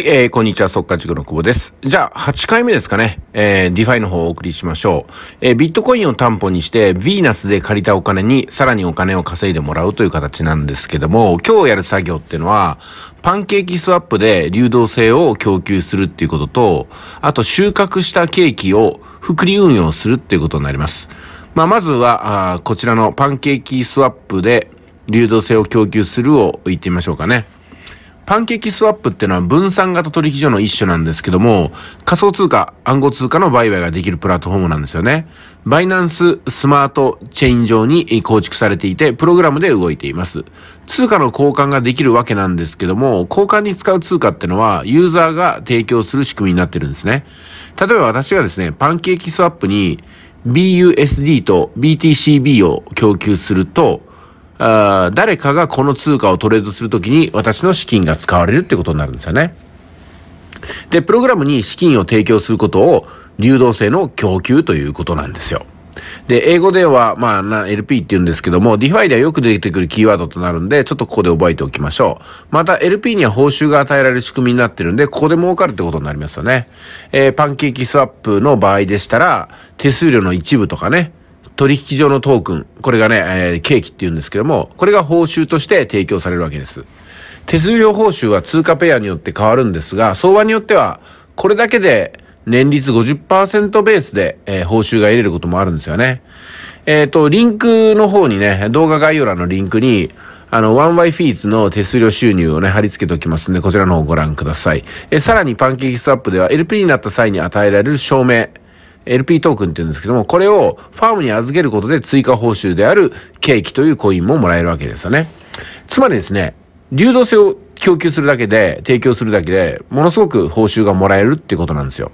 えー、こんにちは、速稼塾の久保です。じゃあ、8回目ですかね。えー、ディファイの方をお送りしましょう。えー、ビットコインを担保にして、ヴィーナスで借りたお金に、さらにお金を稼いでもらうという形なんですけども、今日やる作業っていうのは、パンケーキスワップで流動性を供給するっていうことと、あと収穫したケーキを複利運用するっていうことになります。まあ、まずは、あこちらのパンケーキスワップで流動性を供給するを言ってみましょうかね。パンケーキスワップっていうのは分散型取引所の一種なんですけども、仮想通貨、暗号通貨の売買ができるプラットフォームなんですよね。バイナンススマートチェイン上に構築されていて、プログラムで動いています。通貨の交換ができるわけなんですけども、交換に使う通貨ってのは、ユーザーが提供する仕組みになってるんですね。例えば私がですね、パンケーキスワップに BUSD と BTCB を供給すると、あ誰かがこの通貨をトレードするときに私の資金が使われるってことになるんですよね。で、プログラムに資金を提供することを流動性の供給ということなんですよ。で、英語では、まあ、LP って言うんですけども、DeFi ではよく出てくるキーワードとなるんで、ちょっとここで覚えておきましょう。また、LP には報酬が与えられる仕組みになってるんで、ここで儲かるってことになりますよね。えー、パンケーキスワップの場合でしたら、手数料の一部とかね、取引所のトークン、これがね、えー、ケーキって言うんですけども、これが報酬として提供されるわけです。手数料報酬は通貨ペアによって変わるんですが、相場によっては、これだけで年率50%ベースで、えー、報酬が得れることもあるんですよね。えっ、ー、と、リンクの方にね、動画概要欄のリンクに、あの、ワンワイフィーツの手数料収入をね、貼り付けておきますんで、こちらの方ご覧ください。えー、さらにパンケーキスワップでは LP になった際に与えられる証明、LP トークンって言うんですけども、これをファームに預けることで追加報酬であるケーキというコインももらえるわけですよね。つまりですね、流動性を供給するだけで、提供するだけで、ものすごく報酬がもらえるってことなんですよ。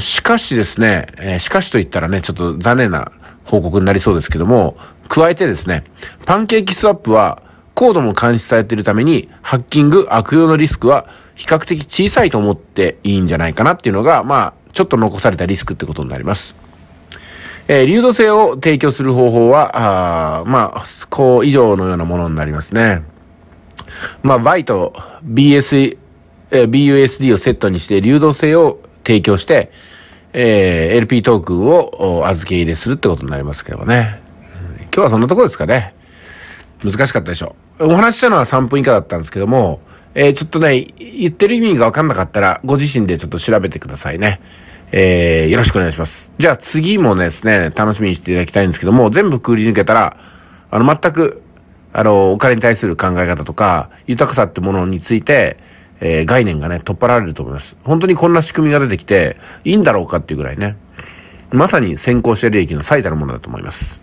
しかしですね、えー、しかしと言ったらね、ちょっと残念な報告になりそうですけども、加えてですね、パンケーキスワップは、コードも監視されているために、ハッキング、悪用のリスクは比較的小さいと思っていいんじゃないかなっていうのが、まあ、ちょっと残されたリスクってことになります。えー、流動性を提供する方法は、あまあ、こう以上のようなものになりますね。まあ、Y と BS、えー、BUSD をセットにして流動性を提供して、えー、LP トークンを預け入れするってことになりますけどね。今日はそんなところですかね。難しかったでしょ。お話したのは3分以下だったんですけども、えー、ちょっとね、言ってる意味がわかんなかったら、ご自身でちょっと調べてくださいね。えー、よろしくお願いします。じゃあ次もですね、楽しみにしていただきたいんですけども、全部くぐり抜けたら、あの、全く、あの、お金に対する考え方とか、豊かさってものについて、えー、概念がね、取っ払われると思います。本当にこんな仕組みが出てきて、いいんだろうかっていうぐらいね、まさに先行して利益の最たるものだと思います。